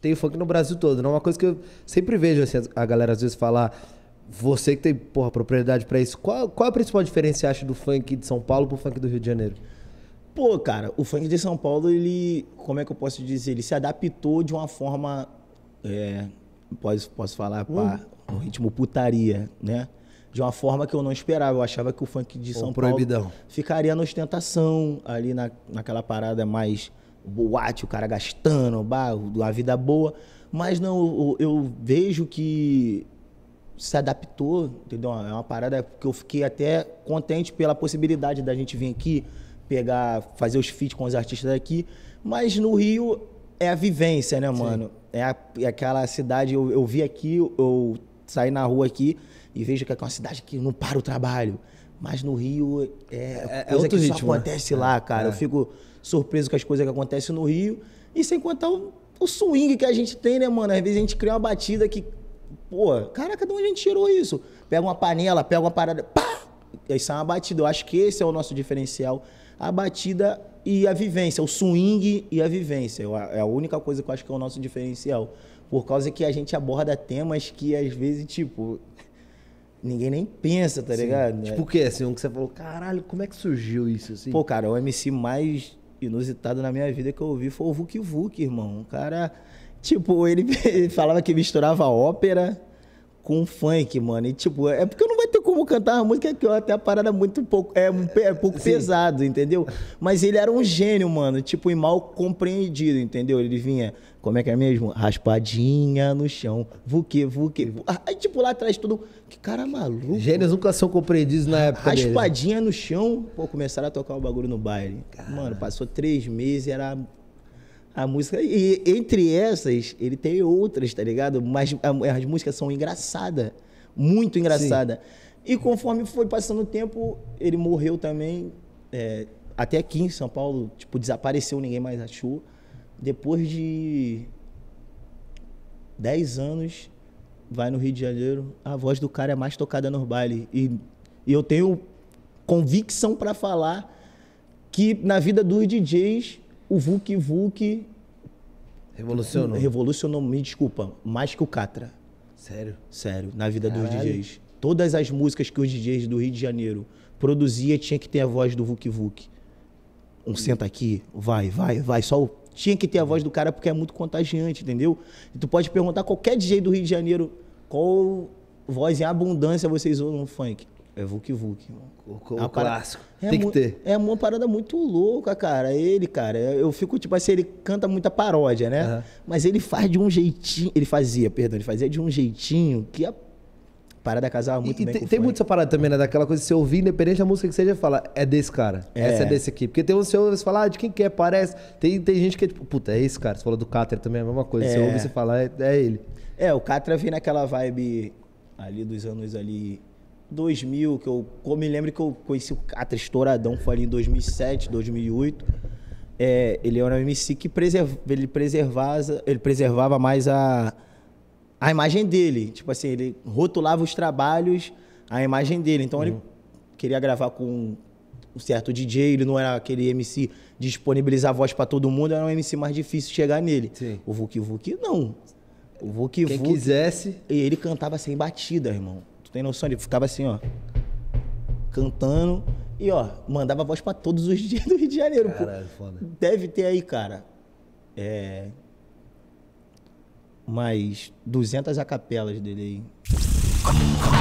tem funk no Brasil todo. Não é uma coisa que eu sempre vejo assim, a galera às vezes falar. Você que tem, porra, propriedade para isso, qual, qual a principal diferença você acha do funk de São Paulo pro funk do Rio de Janeiro? Pô, cara, o funk de São Paulo, ele. Como é que eu posso dizer? Ele se adaptou de uma forma. É, posso, posso falar, hum. pá, o ritmo putaria, né? de uma forma que eu não esperava. Eu achava que o funk de São Paulo ficaria na ostentação, ali na, naquela parada mais boate, o cara gastando, barro, uma vida boa. Mas não, eu, eu, vejo que se adaptou, entendeu? É uma parada que eu fiquei até contente pela possibilidade da gente vir aqui, pegar, fazer os feats com os artistas daqui. Mas no Rio é a vivência, né, mano? É, a, é aquela cidade, eu, eu vi aqui, eu saí na rua aqui e vejo que é uma cidade que não para o trabalho. Mas no Rio é, é, é coisa né? é que ritmo, só acontece né? lá, cara. É. Eu fico surpreso com as coisas que acontecem no Rio. E sem contar o, o, swing que a gente tem, né, mano? Às vezes a gente cria uma batida que. Pô, caraca, de onde a gente tirou isso? Pega uma panela, pega uma parada. Pá! Isso é uma batida. Eu acho que esse é o nosso diferencial. A batida e a vivência, o swing e a vivência. é a única coisa que eu acho que é o nosso diferencial. Por causa que a gente aborda temas que às vezes, tipo, ninguém nem pensa, tá Sim. ligado? Tipo é. o que, assim, um que você falou, caralho, como é que surgiu isso, assim? Pô, cara, o MC mais inusitado na minha vida que eu ouvi foi o Vuk Vuk, irmão. Um cara, tipo, ele falava que misturava ópera com funk, mano. E tipo, é porque eu não vai ter como cantar uma música que eu até a parada é muito pouco. É, é pouco Sim. pesado, entendeu? Mas ele era um gênio, mano. Tipo, e mal compreendido, entendeu? Ele vinha, como é que é mesmo? Raspadinha no chão. Vuque, vuque. Ah, aí, tipo, lá atrás tudo. Que cara maluco. Gênios nunca são compreendidos na época. Raspadinha dele. no chão. Pô, começaram a tocar o um bagulho no baile. Cara. Mano, passou três meses, era a música. E entre essas, ele tem outras, tá ligado? Mas a, as músicas são engraçadas. Muito engraçada. E conforme foi passando o tempo, ele morreu também. É, até aqui em São Paulo, tipo, desapareceu, ninguém mais achou. Depois de 10 anos, vai no Rio de Janeiro, a voz do cara é mais tocada no baile. E, e eu tenho convicção para falar que na vida dos DJs o Vuk Vuk. Revolucionou. Hum, revolucionou, me desculpa, mais que o Catra. Sério? Sério, na vida Caralho. dos DJs. Todas as músicas que os DJs do Rio de Janeiro produzia tinha que ter a voz do Vuk Vuk. Um senta aqui, vai, vai, vai, só o... tinha que ter a voz do cara porque é muito contagiante, entendeu? E tu pode perguntar qualquer DJ do Rio de Janeiro qual voz em abundância vocês ouvem no funk. É Vuk Vuk, mano. O, é o, o clássico. É Tem que ter. É uma parada muito louca, cara. Ele, cara, eu fico tipo assim, ele canta muita paródia, né? Uhum. Mas ele faz de um jeitinho. Ele fazia, perdão, ele fazia de um jeitinho que a parada casava muito e, bem. Tem, tem muito essa parada também, né? Daquela coisa que você ouvir, independente da música que seja, fala, é desse cara. É. Essa é desse aqui. Porque tem uns que você fala, ah, de quem que é, parece. Tem, tem gente que é tipo, puta, é esse cara. Você falou do Catra também, é a mesma coisa. É. Você ouve você fala, é, é ele. É, o Catra vem naquela vibe ali dos anos ali 2000, que eu, eu me lembro que eu conheci o Catra Estouradão, foi ali em 2007, 2008. É, ele era um MC que ele preservava, ele preservava mais a, a imagem dele. Tipo assim, ele rotulava os trabalhos, a imagem dele. Então uhum. ele queria gravar com um certo DJ, ele não era aquele MC disponibilizar voz para todo mundo, era um MC mais difícil chegar nele. Sim. O Vuki Vuki não. O que Quem Vuki, quisesse. E ele cantava sem batida, irmão. Tu tem noção? Ele ficava assim, ó. Cantando. E, ó, mandava voz para todos os dias do Rio de Janeiro. Caralho, foda. Deve ter aí, cara. É. Mais 200 acapelas dele aí.